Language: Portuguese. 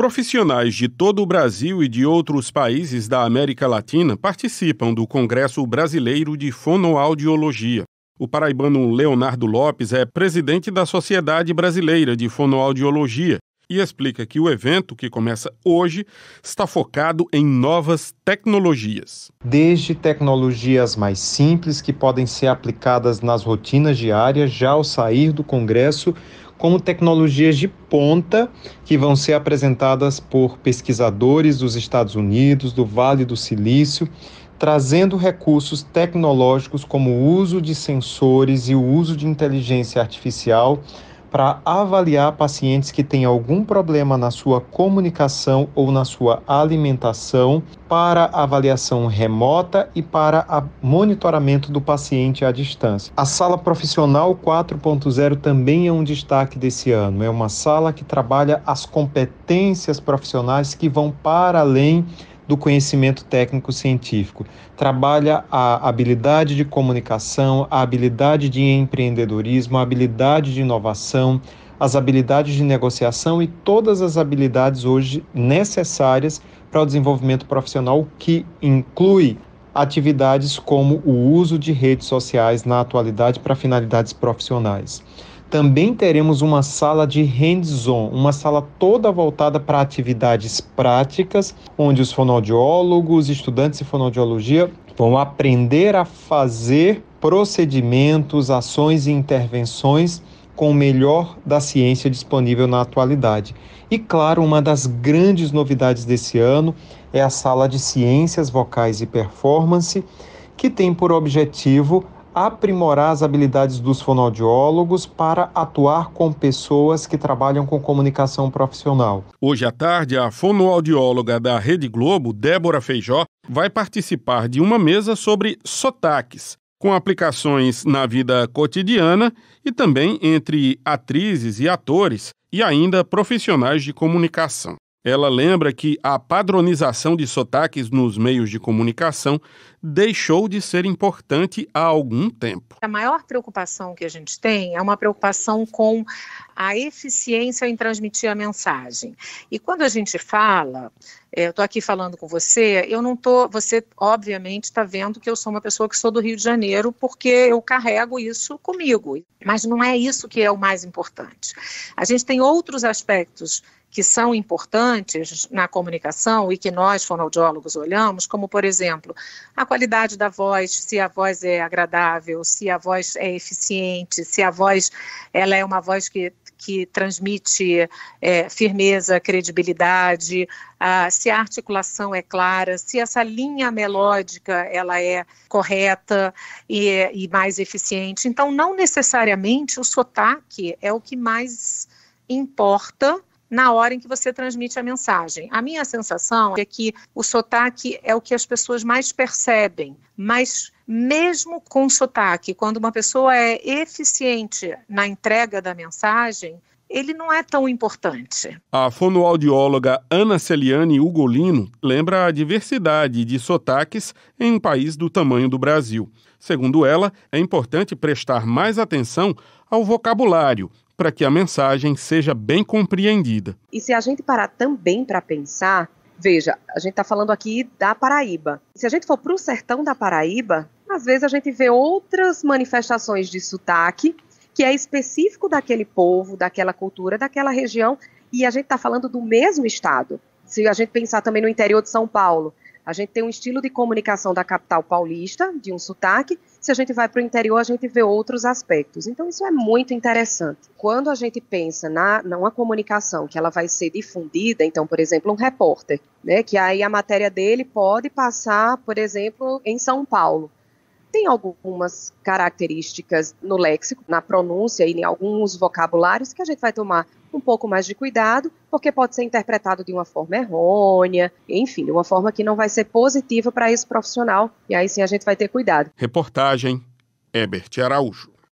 Profissionais de todo o Brasil e de outros países da América Latina participam do Congresso Brasileiro de Fonoaudiologia. O paraibano Leonardo Lopes é presidente da Sociedade Brasileira de Fonoaudiologia e explica que o evento, que começa hoje, está focado em novas tecnologias. Desde tecnologias mais simples que podem ser aplicadas nas rotinas diárias já ao sair do Congresso, como tecnologias de ponta que vão ser apresentadas por pesquisadores dos Estados Unidos, do Vale do Silício, trazendo recursos tecnológicos como o uso de sensores e o uso de inteligência artificial para avaliar pacientes que têm algum problema na sua comunicação ou na sua alimentação, para avaliação remota e para monitoramento do paciente à distância. A sala profissional 4.0 também é um destaque desse ano. É uma sala que trabalha as competências profissionais que vão para além do conhecimento técnico-científico. Trabalha a habilidade de comunicação, a habilidade de empreendedorismo, a habilidade de inovação, as habilidades de negociação e todas as habilidades hoje necessárias para o desenvolvimento profissional, que inclui atividades como o uso de redes sociais na atualidade para finalidades profissionais. Também teremos uma sala de hands-on, uma sala toda voltada para atividades práticas, onde os fonoaudiólogos, estudantes de fonoaudiologia vão aprender a fazer procedimentos, ações e intervenções com o melhor da ciência disponível na atualidade. E claro, uma das grandes novidades desse ano é a sala de ciências vocais e performance, que tem por objetivo aprimorar as habilidades dos fonoaudiólogos para atuar com pessoas que trabalham com comunicação profissional. Hoje à tarde, a fonoaudióloga da Rede Globo, Débora Feijó, vai participar de uma mesa sobre sotaques, com aplicações na vida cotidiana e também entre atrizes e atores e ainda profissionais de comunicação. Ela lembra que a padronização de sotaques nos meios de comunicação deixou de ser importante há algum tempo. A maior preocupação que a gente tem é uma preocupação com a eficiência em transmitir a mensagem. E quando a gente fala, é, eu estou aqui falando com você, eu não estou, você obviamente está vendo que eu sou uma pessoa que sou do Rio de Janeiro, porque eu carrego isso comigo. Mas não é isso que é o mais importante. A gente tem outros aspectos que são importantes na comunicação e que nós, fonoaudiólogos, olhamos, como, por exemplo, a qualidade da voz, se a voz é agradável, se a voz é eficiente, se a voz ela é uma voz que que transmite é, firmeza, credibilidade, se a articulação é clara, se essa linha melódica ela é correta e, e mais eficiente. Então, não necessariamente o sotaque é o que mais importa na hora em que você transmite a mensagem. A minha sensação é que o sotaque é o que as pessoas mais percebem, mas mesmo com sotaque, quando uma pessoa é eficiente na entrega da mensagem, ele não é tão importante. A fonoaudióloga Ana Celiane Ugolino lembra a diversidade de sotaques em um país do tamanho do Brasil. Segundo ela, é importante prestar mais atenção ao vocabulário, para que a mensagem seja bem compreendida. E se a gente parar também para pensar, veja, a gente está falando aqui da Paraíba. Se a gente for para o sertão da Paraíba, às vezes a gente vê outras manifestações de sotaque que é específico daquele povo, daquela cultura, daquela região, e a gente está falando do mesmo estado. Se a gente pensar também no interior de São Paulo, a gente tem um estilo de comunicação da capital paulista, de um sotaque. Se a gente vai para o interior, a gente vê outros aspectos. Então, isso é muito interessante. Quando a gente pensa na numa comunicação que ela vai ser difundida, então, por exemplo, um repórter, né, que aí a matéria dele pode passar, por exemplo, em São Paulo tem algumas características no léxico, na pronúncia e em alguns vocabulários que a gente vai tomar um pouco mais de cuidado, porque pode ser interpretado de uma forma errônea, enfim, de uma forma que não vai ser positiva para esse profissional, e aí sim a gente vai ter cuidado. Reportagem Ebert Araújo.